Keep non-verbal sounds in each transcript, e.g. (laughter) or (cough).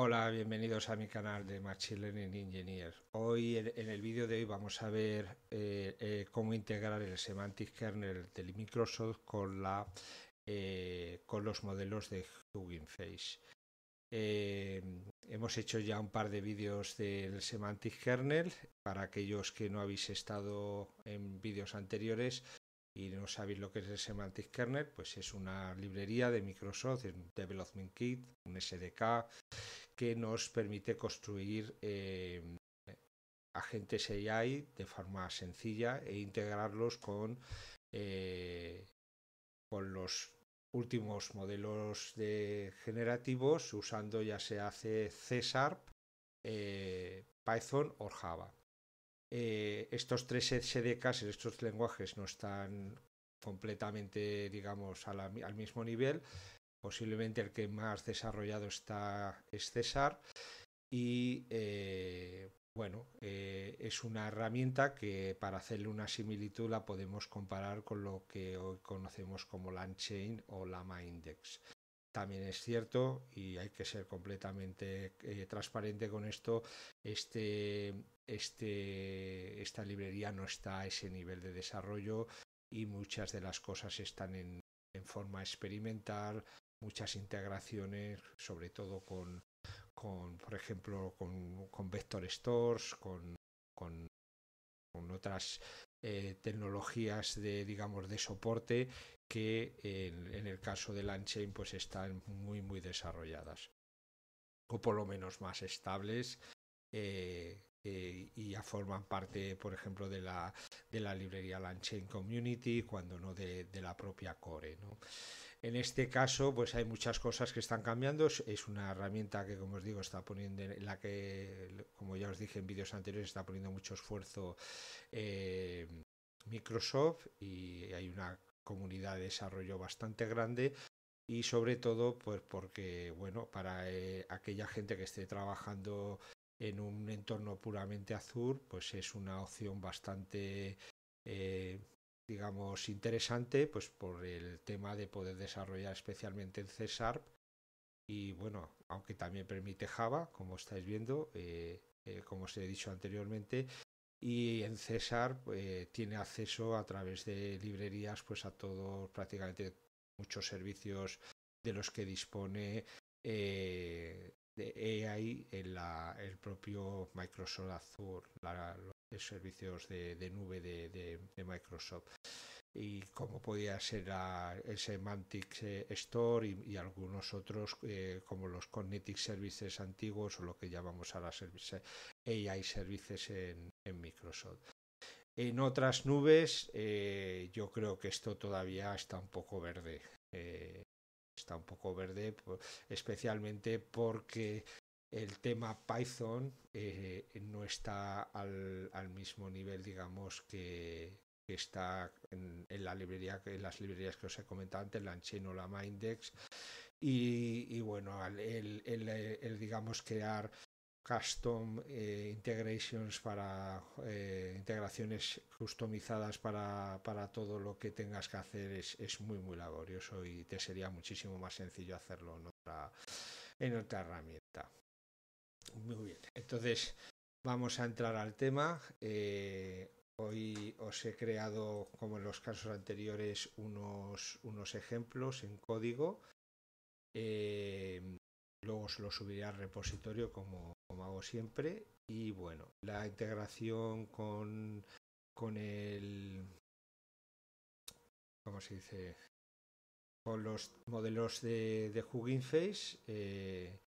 Hola, bienvenidos a mi canal de Machine Learning Engineers. Hoy en el vídeo de hoy vamos a ver eh, eh, cómo integrar el semantic kernel del Microsoft con la eh, con los modelos de Hugging Face. hemos hecho ya un par de vídeos del semantic kernel para aquellos que no habéis estado en vídeos anteriores y no sabéis lo que es el Semantic Kernel, pues es una librería de Microsoft, es un Development Kit, un SDK, que nos permite construir eh, agentes AI de forma sencilla e integrarlos eh, con, los últimos modelos de generativos usando ya se hace C Sharp, eh, Python o Java. estos tres SDKs, estos lenguajes no están completamente, digamos, al mismo nivel, Posiblemente el que más desarrollado está es César. Y eh, bueno, eh, es una herramienta que para hacerle una similitud la podemos comparar con lo que hoy conocemos como la chain o Lama Index. También es cierto, y hay que ser completamente eh, transparente con esto, este, este, esta librería no está a ese nivel de desarrollo y muchas de las cosas están en forma experimental, muchas integraciones, sobre todo con, por ejemplo, con, Vector Stores, con, otras eh, tecnologías de, digamos, de soporte que en, el caso de Lanchain, pues están muy, muy desarrolladas o por lo menos más estables eh, eh, y ya forman parte, por ejemplo, de la, de la librería Lanchain Community, cuando no de, la propia Core. En este caso, pues hay muchas cosas que están cambiando. Es una herramienta que, como os digo, está poniendo la que, como ya os dije en vídeos anteriores, está poniendo mucho esfuerzo eh, Microsoft y hay una comunidad de desarrollo bastante grande y sobre todo, pues porque, bueno, para eh, aquella gente que esté trabajando en un entorno puramente azul, pues es una opción bastante eh, digamos, interesante, pues por el tema de poder desarrollar especialmente en C y bueno, aunque también permite Java, como estáis viendo, eh, eh, como os he dicho anteriormente, y en C eh, tiene acceso a través de librerías pues a todos, prácticamente muchos servicios de los que dispone de AI en la, el propio Microsoft Azure, servicios de, nube de, Microsoft. Y como podía ser el Semantic eh, Store y, algunos otros, eh, como los Cognitive Services antiguos o lo que llamamos ahora servicios AI Services en, en Microsoft. En otras nubes, eh, yo creo que esto todavía está un poco verde. está un poco verde, especialmente porque el tema Python eh, no está al, mismo nivel, digamos, que, está en, la librería, en las librerías que os he comentado antes, la o la Mindex. Y, bueno, el, el, digamos, crear custom eh, integrations para eh, integraciones customizadas para, para, todo lo que tengas que hacer es, es, muy muy laborioso y te sería muchísimo más sencillo hacerlo en en otra herramienta. Muy bien, entonces vamos a entrar al tema. Eh, hoy os he creado, como en los casos anteriores, unos, unos ejemplos en código. Eh, luego os lo subiré al repositorio como, como hago siempre. Y bueno, la integración con, con el... ¿Cómo se dice? Con los modelos de, de Hugging Face. Eh,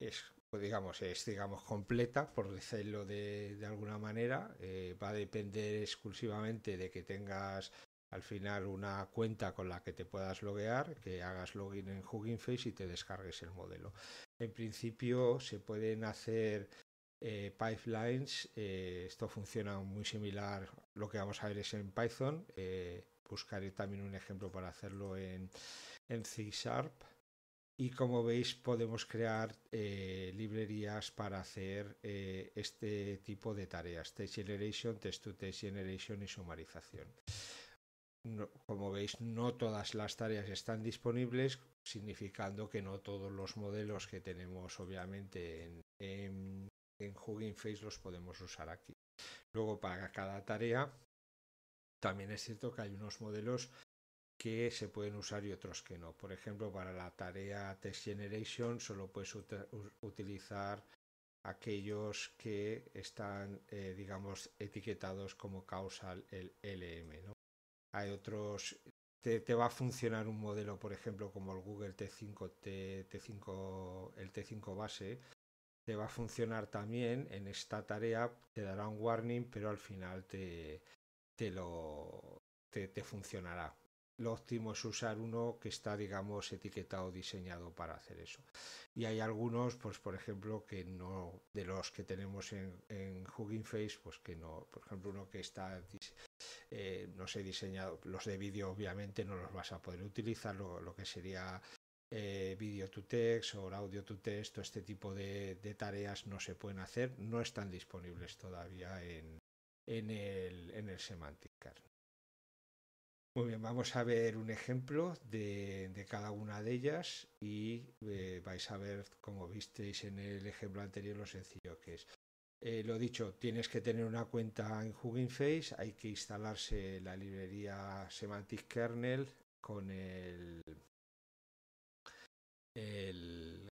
es pues digamos, es digamos completa, por decirlo de, alguna manera. Eh, va a depender exclusivamente de que tengas al final una cuenta con la que te puedas loguear, que hagas login en Hugging Face y te descargues el modelo. En principio se pueden hacer eh, pipelines, eh, esto funciona muy similar, lo que vamos a ver es en Python, buscaré también un ejemplo para hacerlo en, en C Sharp y como veis podemos crear eh, librerías para hacer eh, este tipo de tareas, Text Generation, Text to Text Generation y sumarización. como veis no todas las tareas están disponibles, significando que no todos los modelos que tenemos obviamente en, en, en Hugging Face los podemos usar aquí. Luego para cada tarea también es cierto que hay unos modelos que se pueden usar y otros que no. Por ejemplo, para la tarea Text Generation solo puedes utilizar aquellos que están, eh, digamos, etiquetados como causal el LM. Hay otros, te, va a funcionar un modelo, por ejemplo, como el Google T5, T, 5 5 el T5 base, te va a funcionar también en esta tarea, te dará un warning, pero al final te, lo, te funcionará lo óptimo es usar uno que está, digamos, etiquetado, diseñado para hacer eso. Y hay algunos, pues, por ejemplo, que no, de los que tenemos en, en Hugging Face, pues que no, por ejemplo, uno que está, eh, no sé, diseñado, los de vídeo obviamente no los vas a poder utilizar, lo, que sería eh, video to text o audio to text, o este tipo de, tareas no se pueden hacer, no están disponibles todavía en, en el, en el Semantic muy bien, vamos a ver un ejemplo de, cada una de ellas y eh, vais a ver, como visteis en el ejemplo anterior, lo sencillo que es. Eh, lo dicho, tienes que tener una cuenta en Hugging Face, hay que instalarse la librería Semantic Kernel con el, el...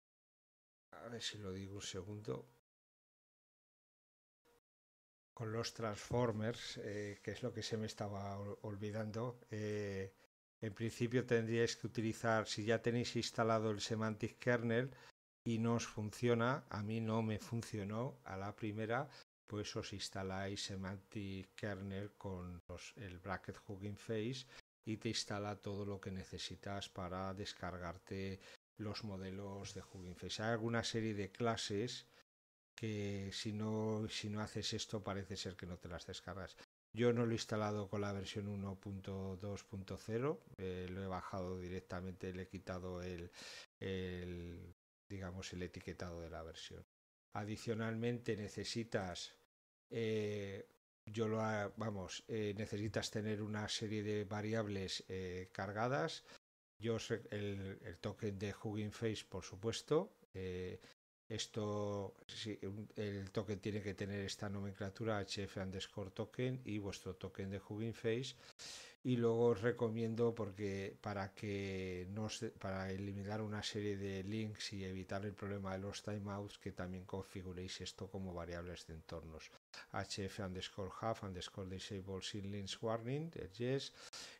A ver si lo digo un segundo con los Transformers, eh, que es lo que se me estaba olvidando. Eh, en principio tendríais que utilizar, si ya tenéis instalado el Semantic Kernel y no os funciona, a mí no me funcionó a la primera, pues os instaláis Semantic Kernel con los, el Bracket Hugging Face y te instala todo lo que necesitas para descargarte los modelos de Hugging Face. Hay alguna serie de clases si no, si no haces esto parece ser que no te las descargas. Yo no lo he instalado con la versión 1.2.0, eh, lo he bajado directamente, le he quitado el, el, digamos, el etiquetado de la versión. Adicionalmente necesitas, eh, yo lo vamos, eh, necesitas tener una serie de variables eh, cargadas. Yo el, el token de Hugging Face, por supuesto. Eh, esto, el token tiene que tener esta nomenclatura HF underscore token y vuestro token de hubinface y luego os recomiendo porque para que no para eliminar una serie de links y evitar el problema de los timeouts que también configuréis esto como variables de entornos hf underscore half underscore disable sin links warning yes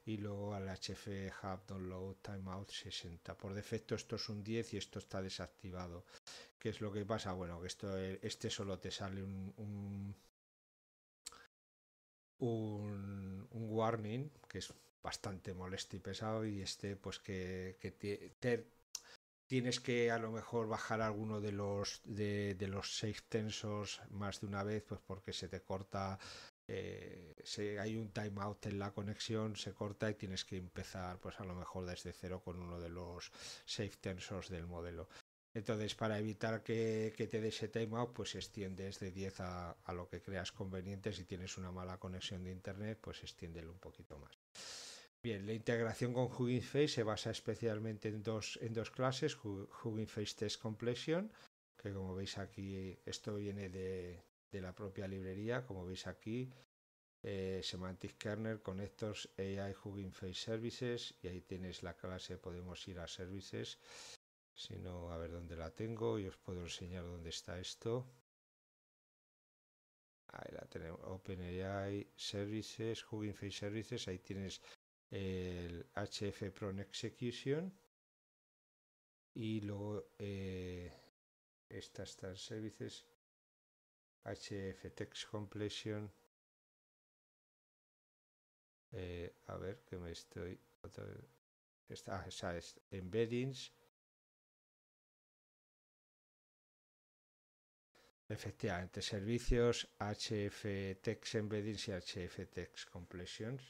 y luego al hf hub download timeout 60 por defecto esto es un 10 y esto está desactivado ¿Qué es lo que pasa? Bueno, que esto, eh, este solo te sale un, un, un warning, que es bastante molesto y pesado, y este pues que, que tienes que a lo mejor bajar alguno de los de, de los safe tensors más de una vez, pues porque se te corta eh, si hay un timeout en la conexión, se corta y tienes que empezar, pues a lo mejor desde cero con uno de los safe tensors del modelo. Entonces, para evitar que, te dé ese timeout, pues extiendes de 10 a, lo que creas conveniente. Si tienes una mala conexión de Internet, pues extiéndelo un poquito más. Bien, la integración con Hugging Face se basa especialmente en dos, clases, Hugging Face Test Completion, que como veis aquí, esto viene de, la propia librería, como veis aquí, eh, Semantic Kernel, Connectors, AI Hugging Face Services, y ahí tienes la clase, podemos ir a Services, si no, a ver dónde la tengo y os puedo enseñar dónde está esto. Ahí la tenemos, OpenAI Services, Hugging Face Services, ahí tienes el HF Pro Execution y luego eh, estas están services HF Text Completion. Eh, a ver que me estoy. Otra ah, Embeddings Efectivamente, servicios hf text Embeddings y hf text Completions.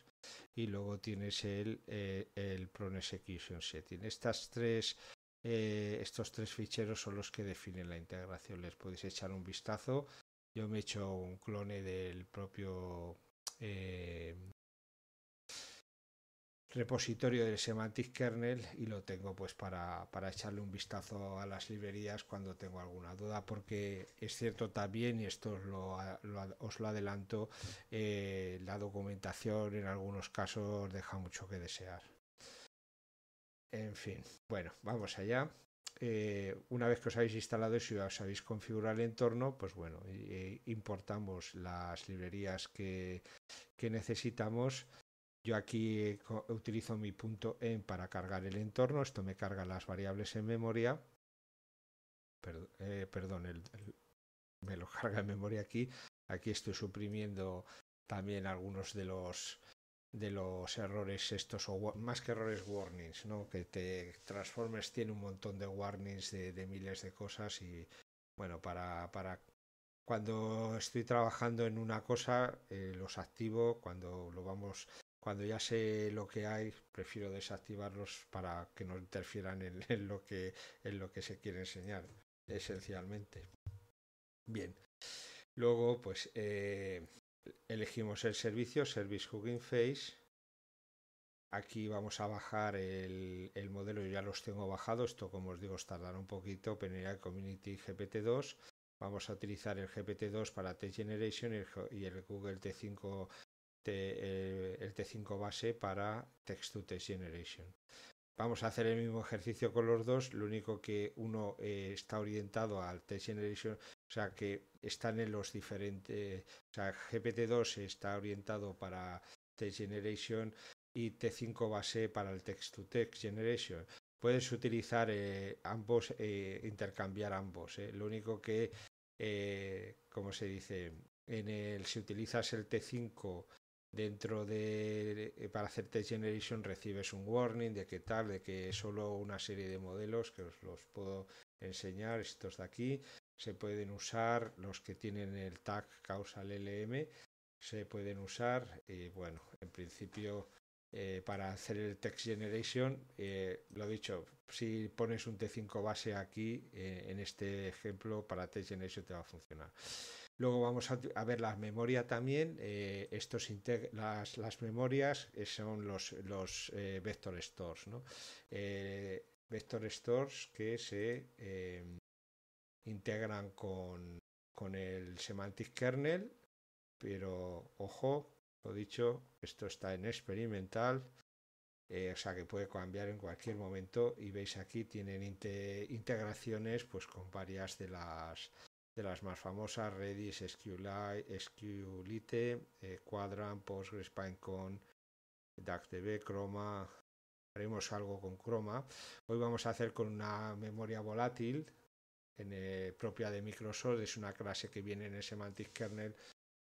Y luego tienes el, eh, el Prone Execution Setting. Estas tres, eh, estos tres ficheros son los que definen la integración. Les podéis echar un vistazo. Yo me he hecho un clone del propio eh, repositorio del Semantic Kernel y lo tengo pues para, echarle un vistazo a las librerías cuando tengo alguna duda porque es cierto también y esto os lo, os lo adelanto eh, la documentación en algunos casos deja mucho que desear en fin bueno vamos allá eh, una vez que os habéis instalado y os habéis configurado el entorno, pues bueno, eh, importamos las librerías que, que necesitamos yo aquí eh, utilizo mi punto en para cargar el entorno, esto me carga las variables en memoria, eh, perdón, me lo (laughs) carga en memoria aquí, aquí estoy suprimiendo también algunos de los de los errores estos o más que errores warnings no que te transformes tiene un montón de warnings de, miles de cosas y bueno para, para cuando estoy trabajando en una cosa eh, los activo cuando lo vamos cuando ya sé lo que hay, prefiero desactivarlos para que no interfieran en, (laughs) lo, que, en lo que se quiere enseñar, esencialmente. Bien. Luego, pues eh, elegimos el servicio, Service Hooking Face. Aquí vamos a bajar el, modelo, yo ya los tengo bajados, esto como os digo tardará un poquito, OpenAI Community GPT-2. Vamos a utilizar el GPT-2 para Text Generation y el Google T5 eh, el, T5 base para Text to Text Generation. Vamos a hacer el mismo ejercicio con los dos, lo único que uno eh, está orientado al Text Generation, o sea que están en los diferentes, o sea, GPT-2 está orientado para Text Generation y T5 base para el Text to Text Generation. Puedes utilizar eh, ambos, eh, intercambiar ambos, lo único que, como se dice, en el si utilizas el T5 dentro de eh, para hacer Test Generation recibes un warning de qué tal, de que solo una serie de modelos que os los puedo enseñar, estos de aquí, se pueden usar, los que tienen el tag causal LM se pueden usar y bueno, en principio eh, para hacer el text generation, lo eh, lo dicho, si pones un T5 base aquí, en este ejemplo para text generation te va a funcionar. Luego vamos a, ver la memoria también. Eh, estos las, memorias eh, son los, los eh, vector stores. ¿no? vector stores que se em, integran con, el semantic kernel. Pero ojo, lo dicho, esto está en experimental. o sea que puede cambiar en cualquier momento y veis aquí tienen integraciones pues con varias de las de las más famosas, Redis, SQLite, SQLite eh, Quadrant, Postgres, PineCon, Chroma. Haremos algo con Chroma. Hoy vamos a hacer con una memoria volátil eh, propia de Microsoft. Es una clase que viene en el Semantic Kernel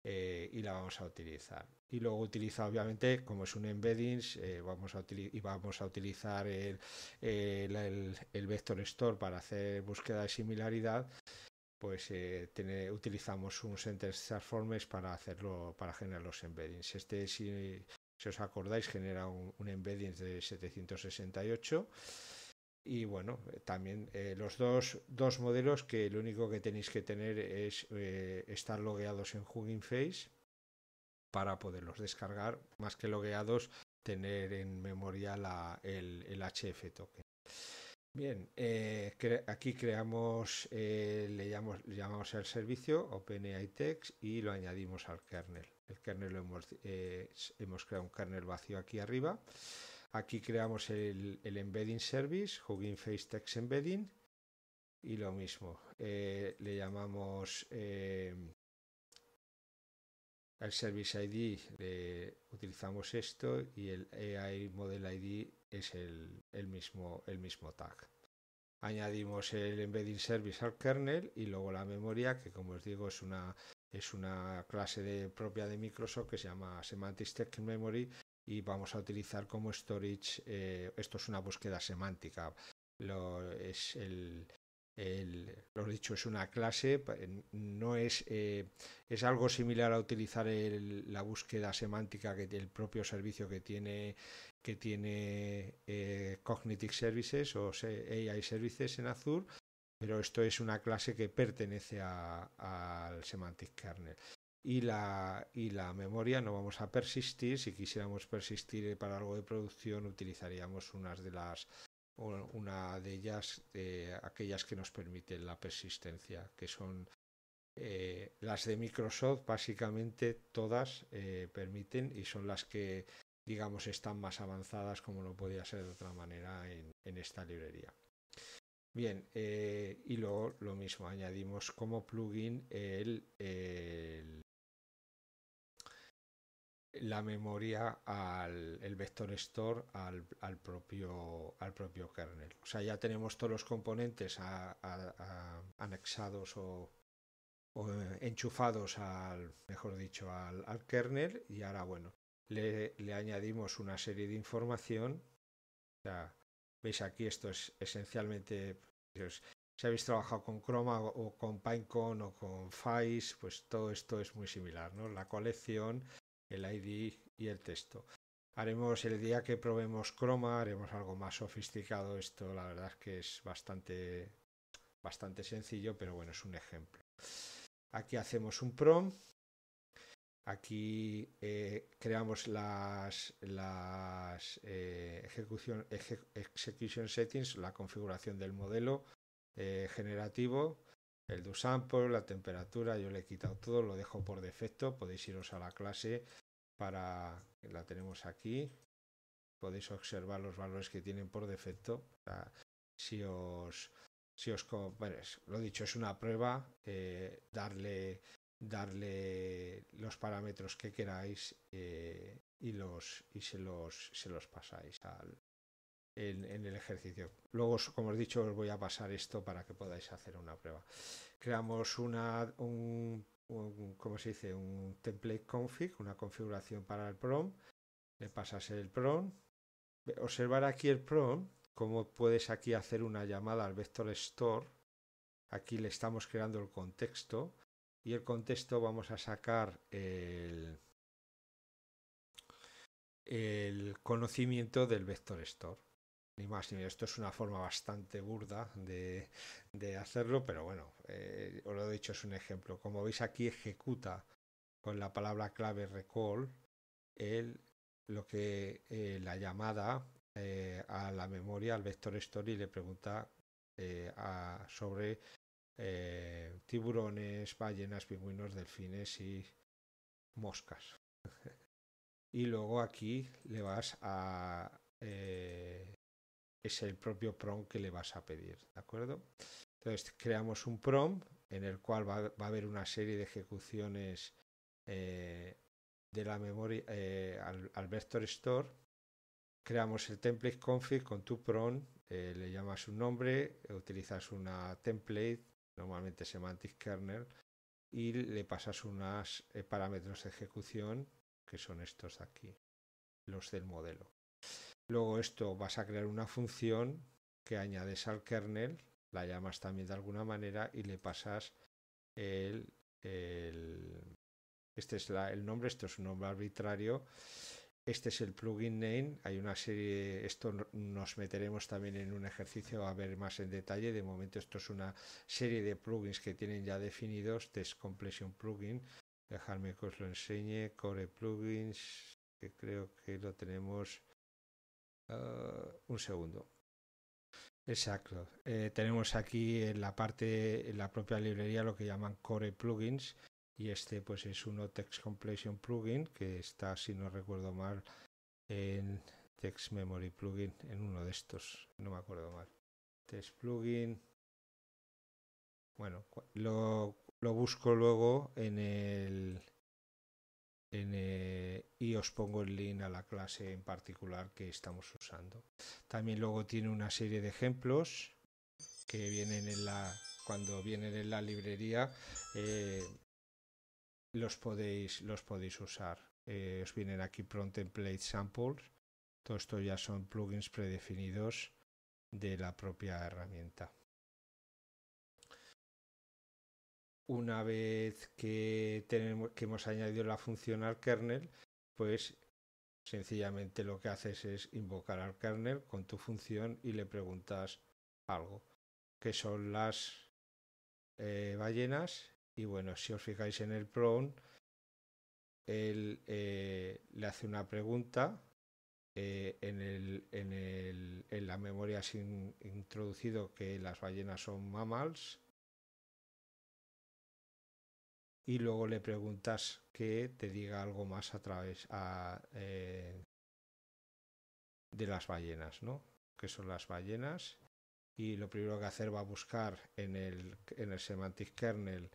eh, y la vamos a utilizar. Y luego utiliza, obviamente, como es un embeddings, eh, vamos a y vamos a utilizar el, el, vector store para hacer búsqueda de similaridad pues eh, utilizamos un sentence transformers para hacerlo para generar los embeddings. Este, si, os acordáis, genera un, embedding de 768. Y bueno, eh, también eh, los dos, modelos que lo único que tenéis que tener es estar logueados en Hugging Face para poderlos descargar. Más que logueados, tener en memoria el HF token. Bien, eh, aquí creamos, eh, le, llamamos, llamamos al servicio OpenAI Text y lo añadimos al kernel. El kernel lo hemos, eh, hemos creado un kernel vacío aquí arriba. Aquí creamos el, embedding service, Hugging Face Text Embedding, y lo mismo, le llamamos al Service ID, utilizamos esto y el AI Model ID es el, mismo, el mismo tag. Añadimos el embedding service al kernel y luego la memoria, que como os digo es una, es una clase de, propia de Microsoft que se llama Semantic Text Memory y vamos a utilizar como storage, eh, esto es una búsqueda semántica, lo, es el, el, lo dicho, es una clase, no es, eh, es algo similar a utilizar la búsqueda semántica que el propio servicio que tiene que tiene eh, Cognitive Services o AI Services en Azure, pero esto es una clase que pertenece al Semantic Kernel. Y la, y la memoria no vamos a persistir, si quisiéramos persistir para algo de producción utilizaríamos unas de las una de ellas, aquellas que nos permiten la persistencia, que son eh, las de Microsoft, básicamente todas eh, permiten y son las que, digamos, están más avanzadas, como no podía ser de otra manera, en, en esta librería. Bien, eh, y luego lo mismo, añadimos como plugin el, el la memoria al el vector store al, al, propio, al propio kernel. O sea, ya tenemos todos los componentes a, anexados o, eh, enchufados al, mejor dicho, al, al kernel y ahora, bueno, le, le, añadimos una serie de información. veis aquí esto es esencialmente... Pues, si habéis trabajado con Chroma o con PineCon o con Fice, pues todo esto es muy similar, ¿no? La colección, el ID y el texto. Haremos el día que probemos Chroma, haremos algo más sofisticado. Esto la verdad es que es bastante, bastante sencillo, pero bueno, es un ejemplo. Aquí hacemos un prom. Aquí eh, creamos las, eh, ejecución, execution settings, la configuración del modelo eh, generativo el sample, la temperatura, yo le he quitado todo, lo dejo por defecto, podéis iros a la clase para, la tenemos aquí, podéis observar los valores que tienen por defecto, si os, si os, lo dicho, es una prueba, eh, darle, darle los parámetros que queráis eh, y, los, y se, los, se los pasáis al, en, el ejercicio. Luego, como os he dicho, os voy a pasar esto para que podáis hacer una prueba. Creamos una, un, ¿cómo se dice? Un template config, una configuración para el prom. Le pasas el prom. Observar aquí el prom, como puedes aquí hacer una llamada al vector store. Aquí le estamos creando el contexto y el contexto vamos a sacar el, el conocimiento del vector store ni más ni Esto es una forma bastante burda de, de hacerlo, pero bueno, eh, os lo he dicho, es un ejemplo. Como veis aquí ejecuta con la palabra clave recall el, lo que eh, la llamada eh, a la memoria, al vector story, le pregunta a, sobre tiburones, ballenas, pingüinos, delfines y moscas. (laughs) y luego aquí le vas a es el propio prompt que le vas a pedir, ¿de acuerdo? Entonces creamos un prompt en el cual va, a haber una serie de ejecuciones eh, de la memoria eh, al, vector store. Creamos el template config con tu prompt, eh, le llamas un nombre, utilizas una template, normalmente semantic kernel, y le pasas unos parámetros de ejecución que son estos de aquí, los del modelo. Luego esto vas a crear una función que añades al kernel, la llamas también de alguna manera y le pasas el... este es el nombre, esto es un nombre arbitrario. Este es el plugin name. Hay una serie. Esto nos meteremos también en un ejercicio a ver más en detalle. De momento, esto es una serie de plugins que tienen ya definidos. Test Completion Plugin. dejadme que os lo enseñe. Core Plugins. Que creo que lo tenemos. Eh, un segundo. Exacto. Eh, tenemos aquí en la parte, en la propia librería, lo que llaman Core Plugins. Y este pues es uno Text Completion Plugin que está, si no recuerdo mal, en Text Memory Plugin, en uno de estos. No me acuerdo mal. Text Plugin. Bueno, lo, lo busco luego en el eh, y os pongo el link a la clase en particular que estamos usando. También luego tiene una serie de ejemplos que vienen en la cuando vienen en la librería eh, los podéis usar. Eh, os vienen aquí prompt template samples. Todo esto ya son plugins predefinidos de la propia herramienta. una vez que, hemos añadido la función al kernel, pues sencillamente lo que haces es invocar al kernel con tu función y le preguntas algo, que son las eh, ballenas. Y bueno, si os fijáis en el prone, él eh, le hace una pregunta eh, en, en, la memoria sin introducido que las ballenas son mammals y luego le preguntas que te diga algo más a través eh, de las ballenas, ¿no? Que son las ballenas? Y lo primero que hacer va a buscar en el, en el semantic kernel,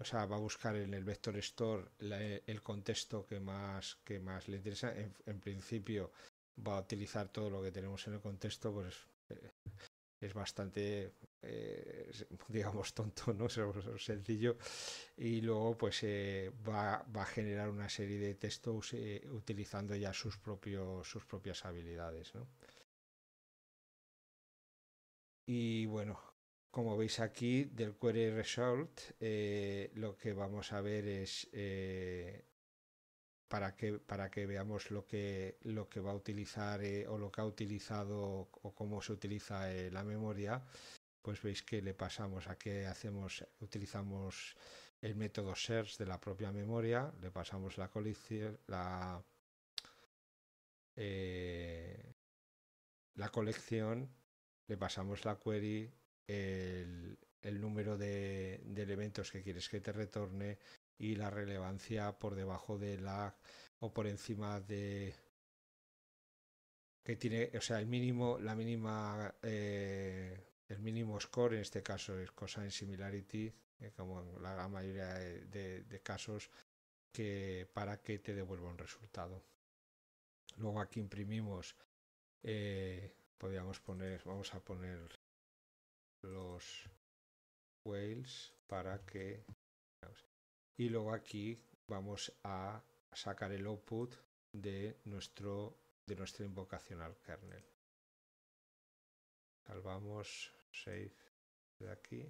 o sea, va a buscar en el vector store el contexto que más, que más le interesa. En, en, principio va a utilizar todo lo que tenemos en el contexto, pues eh, es bastante, eh, (laughs) digamos, tonto, ¿no? (laughs) Sencillo. Y luego, pues, eh, va, va, a generar una serie de textos eh, utilizando ya sus, propios, sus propias habilidades, ¿no? Y bueno, como veis aquí, del query result, lo que vamos a ver es para que, para que veamos lo que, lo que va a utilizar eh, o lo que ha utilizado o cómo se utiliza eh, la memoria, pues veis que le pasamos a hacemos, utilizamos el método search de la propia memoria, le pasamos la colección, la, eh, la colección, le pasamos la query, el, el número de, de, elementos que quieres que te retorne y la relevancia por debajo de la o por encima de que tiene, o sea, el mínimo, la mínima, eh, el mínimo score en este caso es cosa en similarity, eh, como en la mayoría de, casos, que para que te devuelva un resultado. Luego aquí imprimimos, eh, podríamos poner, vamos a poner los whales para que y luego aquí vamos a sacar el output de nuestro de nuestra invocación al kernel salvamos save de aquí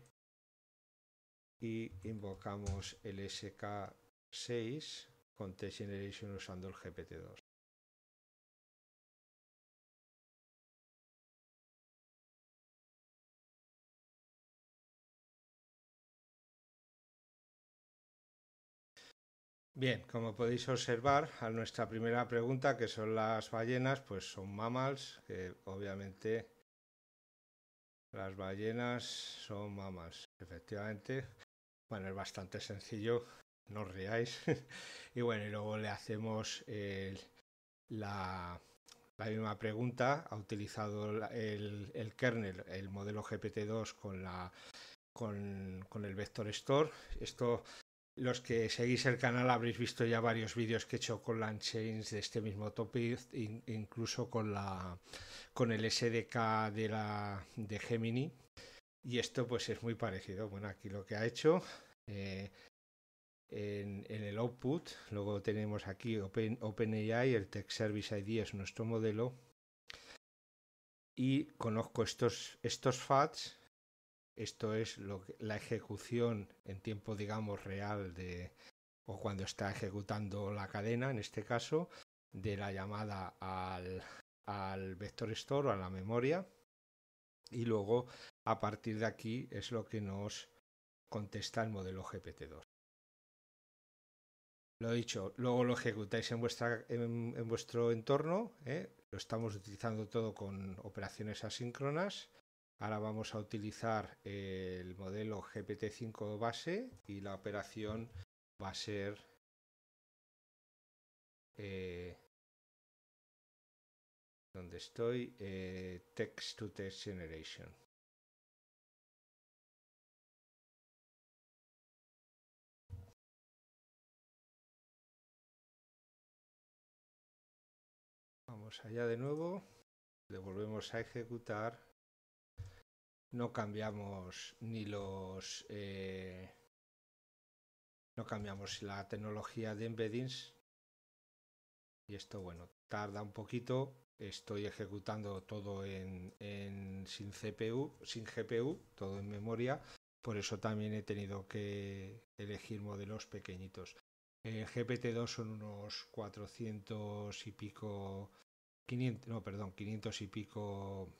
y invocamos el sk6 con test generation usando el gpt2 Bien, como podéis observar, a nuestra primera pregunta, que son las ballenas, pues son mamals, obviamente las ballenas son mamás. efectivamente. Bueno, es bastante sencillo, no os riáis. (laughs) y bueno, y luego le hacemos la, misma pregunta. Ha utilizado el, kernel, el modelo GPT-2 con, con el vector store. Esto los que seguís el canal habréis visto ya varios vídeos que he hecho con la de este mismo topic, incluso con, con el SDK de, de Gemini. Y esto pues es muy parecido. Bueno, aquí lo que ha hecho eh, en, el output, luego tenemos aquí OpenAI, el Tech Service ID es nuestro modelo. Y conozco estos, estos FATs esto es la ejecución en tiempo, digamos, real de o cuando está ejecutando la cadena, en este caso, de la llamada al, al vector store o a la memoria. Y luego, a partir de aquí, es lo que nos contesta el modelo GPT-2. Lo dicho, luego lo ejecutáis en, vuestro entorno. ¿eh? Lo estamos utilizando todo con operaciones asíncronas. Ahora vamos a utilizar el modelo GPT-5 base y la operación va a ser eh, donde estoy, eh, text to text generation. Vamos allá de nuevo, le volvemos a ejecutar no cambiamos ni los eh, no cambiamos la tecnología de embeddings y esto bueno tarda un poquito estoy ejecutando todo en, en, sin CPU sin GPU todo en memoria por eso también he tenido que elegir modelos pequeñitos el eh, GPT-2 son unos 400 y pico 500 no perdón 500 y pico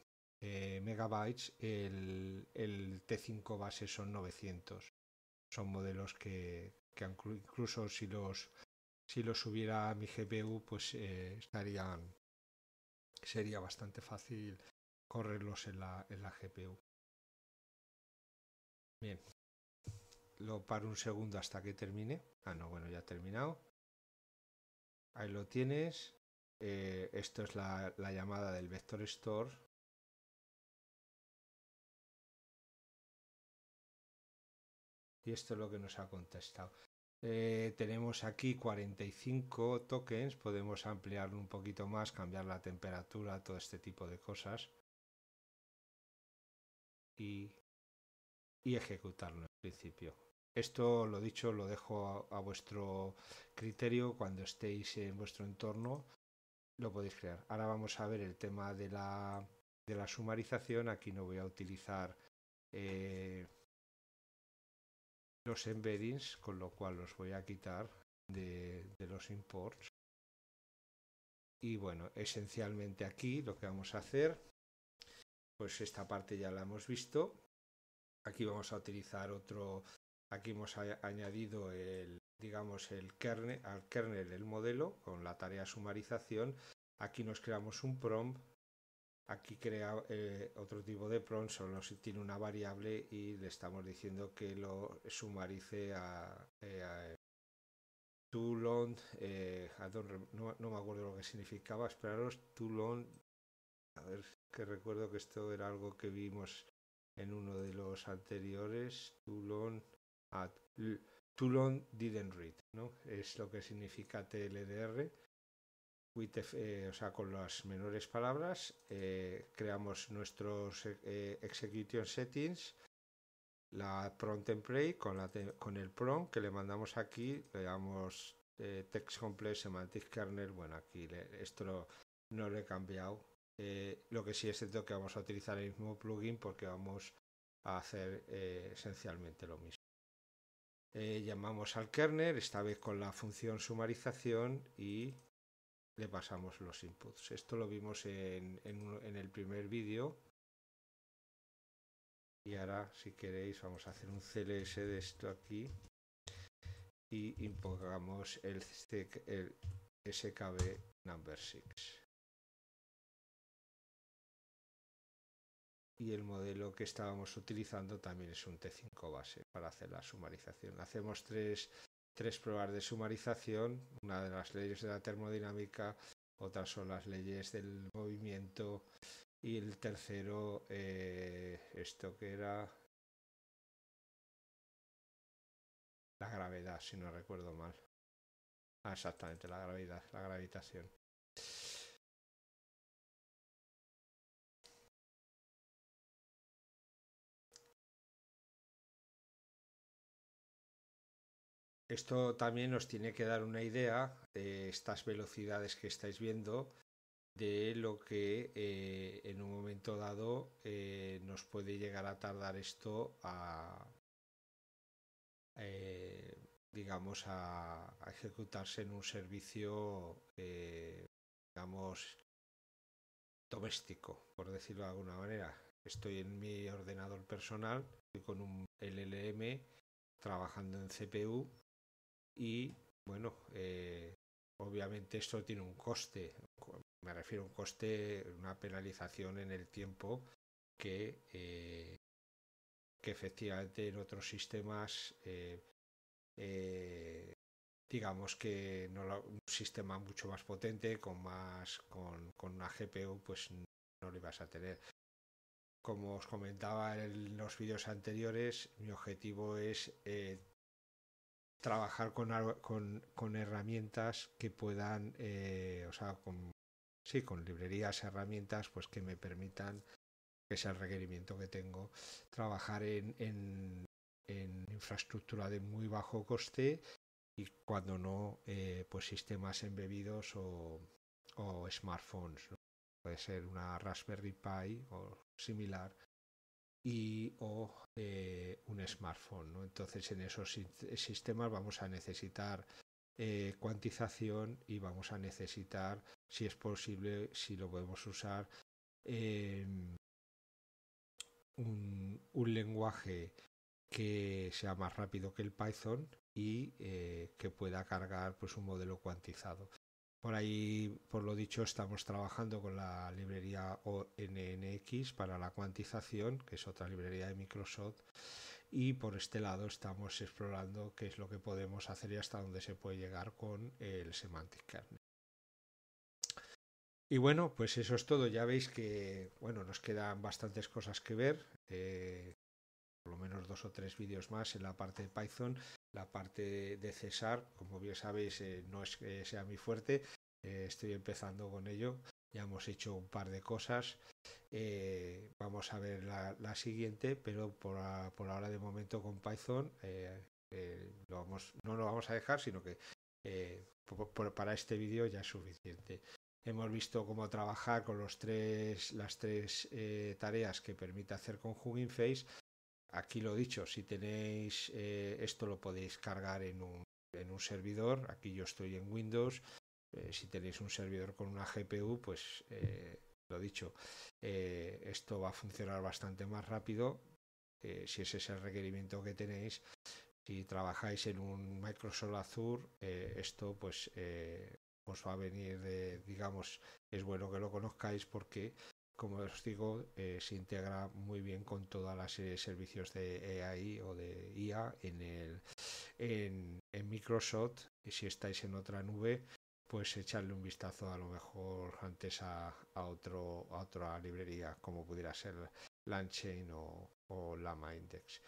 eh, megabytes, el, T5 base son 900. Son modelos que, incluso si los, si los subiera a mi GPU, pues eh, estarían, sería bastante fácil correrlos en la, en la GPU. Bien, lo paro un segundo hasta que termine. Ah, no, bueno, ya ha terminado. Ahí lo tienes. Eh, esto es la, la, llamada del Vector Store Y esto es lo que nos ha contestado. Eh, tenemos aquí 45 tokens, podemos ampliarlo un poquito más, cambiar la temperatura, todo este tipo de cosas. Y, y ejecutarlo en principio. Esto, lo dicho, lo dejo a, vuestro criterio cuando estéis en vuestro entorno. Lo podéis crear. Ahora vamos a ver el tema de la, de la sumarización. Aquí no voy a utilizar eh, los embeddings, con lo cual los voy a quitar de, los imports. Y bueno, esencialmente aquí lo que vamos a hacer, pues esta parte ya la hemos visto. Aquí vamos a utilizar otro, aquí hemos añadido el, digamos, el kernel, al kernel el modelo con la tarea sumarización. Aquí nos creamos un prompt Aquí crea eh, otro tipo de prompt, solo si tiene una variable y le estamos diciendo que lo sumarice a, eh, eh, no, me acuerdo lo que significaba, esperaros, too long, a ver, que recuerdo que esto era algo que vimos en uno de los anteriores, too at, didn't read, ¿no? Es lo que significa TLDR eh, o sea, con las menores palabras, eh, creamos nuestros eh, execution settings, la prompt template con, el prompt que le mandamos aquí, le damos text complex, semantic kernel, bueno, aquí esto no lo he cambiado. lo que sí es cierto que vamos a utilizar el mismo plugin porque vamos a hacer esencialmente lo mismo. llamamos al kernel, esta vez con la función sumarización y le pasamos los inputs. Esto lo vimos en, el primer vídeo. Y ahora, si queréis, vamos a hacer un CLS de esto aquí y impongamos el, el SKB number 6. Y el modelo que estábamos utilizando también es un T5 base para hacer la sumarización. Hacemos tres tres pruebas de sumarización, una de las leyes de la termodinámica, otras son las leyes del movimiento y el tercero, eh, esto que era la gravedad, si no recuerdo mal. Ah, exactamente, la gravedad, la gravitación. Esto también nos tiene que dar una idea de estas velocidades que estáis viendo, de lo que eh, en un momento dado eh, nos puede llegar a tardar esto a, eh, digamos, a, ejecutarse en un servicio, doméstico, por decirlo de alguna manera. Estoy en mi ordenador personal, estoy con un LLM trabajando en CPU y bueno, eh, obviamente esto tiene un coste, me refiero a un coste, una penalización en el tiempo que, eh, que efectivamente en otros sistemas, eh, digamos que no un sistema mucho más potente, con, más, con, con una GPU, pues no lo vas a tener como os comentaba en los vídeos anteriores, mi objetivo es eh, trabajar con, herramientas que puedan, eh, o sea, con, sí, con librerías, herramientas, pues que me permitan, que es el requerimiento que tengo, trabajar en, en, infraestructura de muy bajo coste y cuando no, eh, pues sistemas embebidos o, o smartphones. Puede ser una Raspberry Pi o similar y o un smartphone. Entonces en esos sistemas vamos a necesitar eh, cuantización y vamos a necesitar, si es posible, si lo podemos usar, un, un, lenguaje que sea más rápido que el Python y eh, que pueda cargar pues un modelo cuantizado. Por ahí, por lo dicho, estamos trabajando con la librería ONNX para la cuantización, que es otra librería de Microsoft, y por este lado estamos explorando qué es lo que podemos hacer y hasta dónde se puede llegar con el semantic kernel. Y bueno, pues eso es todo. Ya veis que bueno, nos quedan bastantes cosas que ver. Eh, por lo menos dos o tres vídeos más en la parte de Python. La parte de César, como bien sabéis, eh, no es que sea mi fuerte. Eh, estoy empezando con ello. Ya hemos hecho un par de cosas. Eh, vamos a ver la, siguiente, pero por, por, ahora de momento con Python lo vamos, no lo vamos a dejar, sino que para este vídeo ya es suficiente. Hemos visto cómo trabajar con los tres, las tres tareas que permite hacer con Hugging Face Aquí lo dicho, si tenéis eh, esto lo podéis cargar en un, en un, servidor. Aquí yo estoy en Windows. Eh, si tenéis un servidor con una GPU, pues eh, lo dicho, eh, esto va a funcionar bastante más rápido. si ese es el requerimiento que tenéis, si trabajáis en un Microsoft Azure, esto pues os va a venir de, digamos, es bueno que lo conozcáis porque como os digo, eh, se integra muy bien con toda la serie eh, de servicios de AI o de IA en, Microsoft. Y si estáis en otra nube, pues echarle un vistazo a lo mejor antes a, a otro, otra librería, como pudiera ser Lanchain o, o Lama Index.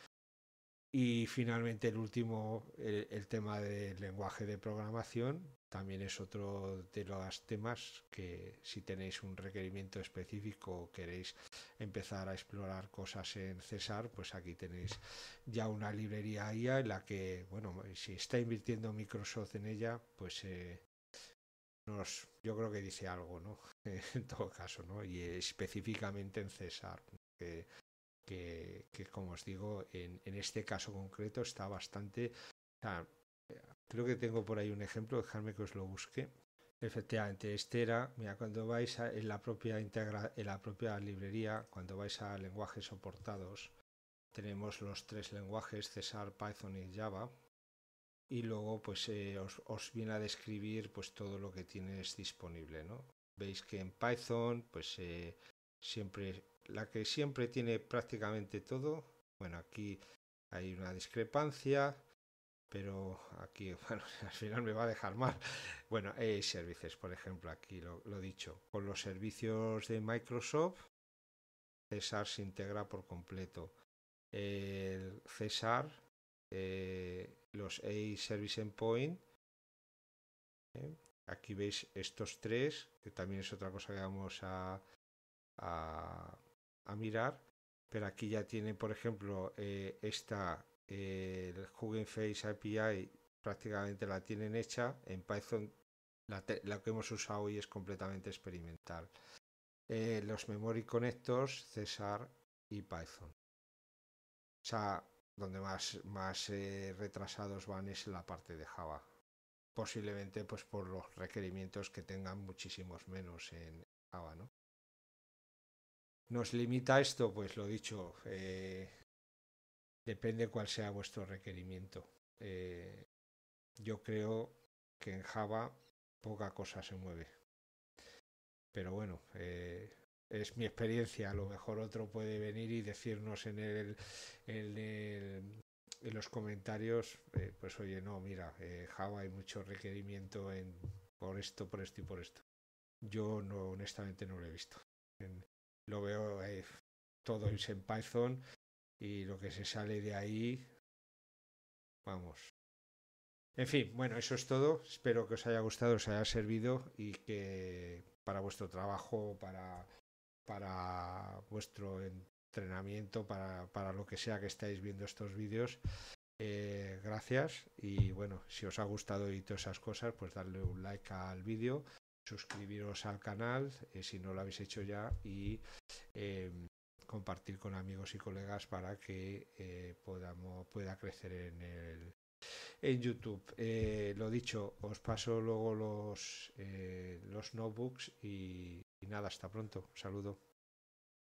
Y finalmente el último, el, tema del lenguaje de programación, también es otro de los temas que si tenéis un requerimiento específico o queréis empezar a explorar cosas en César, pues aquí tenéis ya una librería IA en la que, bueno, si está invirtiendo Microsoft en ella, pues eh, nos, yo creo que dice algo, ¿no? (laughs) en todo caso, ¿no? Y específicamente en César, que, que, que como os digo, en, en este caso concreto está bastante... Creo que tengo por ahí un ejemplo, dejadme que os lo busque. Efectivamente, este mira, cuando vais en, la propia integra, en la propia librería, cuando vais a lenguajes soportados, tenemos los tres lenguajes, César, Python y Java, y luego pues eh, os, viene a describir pues todo lo que tienes disponible, ¿no? Veis que en Python, pues eh, siempre, la que siempre tiene prácticamente todo, bueno, aquí hay una discrepancia, pero aquí (laughs) bueno, al final me va a dejar mal. Bueno, eh, services por ejemplo, aquí lo, he dicho, con los servicios de Microsoft, César se integra por completo. El César, eh, los A Service Endpoint, ¿eh? aquí veis estos tres, que también es otra cosa que vamos a, a, mirar, pero aquí ya tiene, por ejemplo, eh, esta eh, el Hugging Face API prácticamente la tienen hecha. En Python la, que hemos usado hoy es completamente experimental. Eh, los memory connectors, Cesar y Python. O sea, donde más, más eh, retrasados van es en la parte de Java. Posiblemente pues por los requerimientos que tengan muchísimos menos en Java, ¿no? ¿Nos limita esto? Pues lo dicho, eh, Depende cuál sea vuestro requerimiento. Eh, yo creo que en Java poca cosa se mueve. Pero bueno, eh, es mi experiencia. A lo mejor otro puede venir y decirnos en el, en, el, los comentarios, eh, pues oye, no, mira, eh, Java hay mucho requerimiento en por esto, por esto y por esto. Yo no, honestamente no lo he visto. lo veo todo mm. en Python y lo que se sale de ahí, vamos. En fin, bueno, eso es todo. Espero que os haya gustado, os haya servido y que para vuestro trabajo, para, para vuestro entrenamiento, para, para lo que sea que estáis viendo estos vídeos, eh, gracias. Y bueno, si os ha gustado y todas esas cosas, pues darle un like al vídeo suscribiros al canal eh, si no lo habéis hecho ya y eh, compartir con amigos y colegas para que eh, podamos, pueda crecer en, el, en YouTube. Eh, lo dicho, os paso luego los, eh, los notebooks y, nada, hasta pronto. saludo.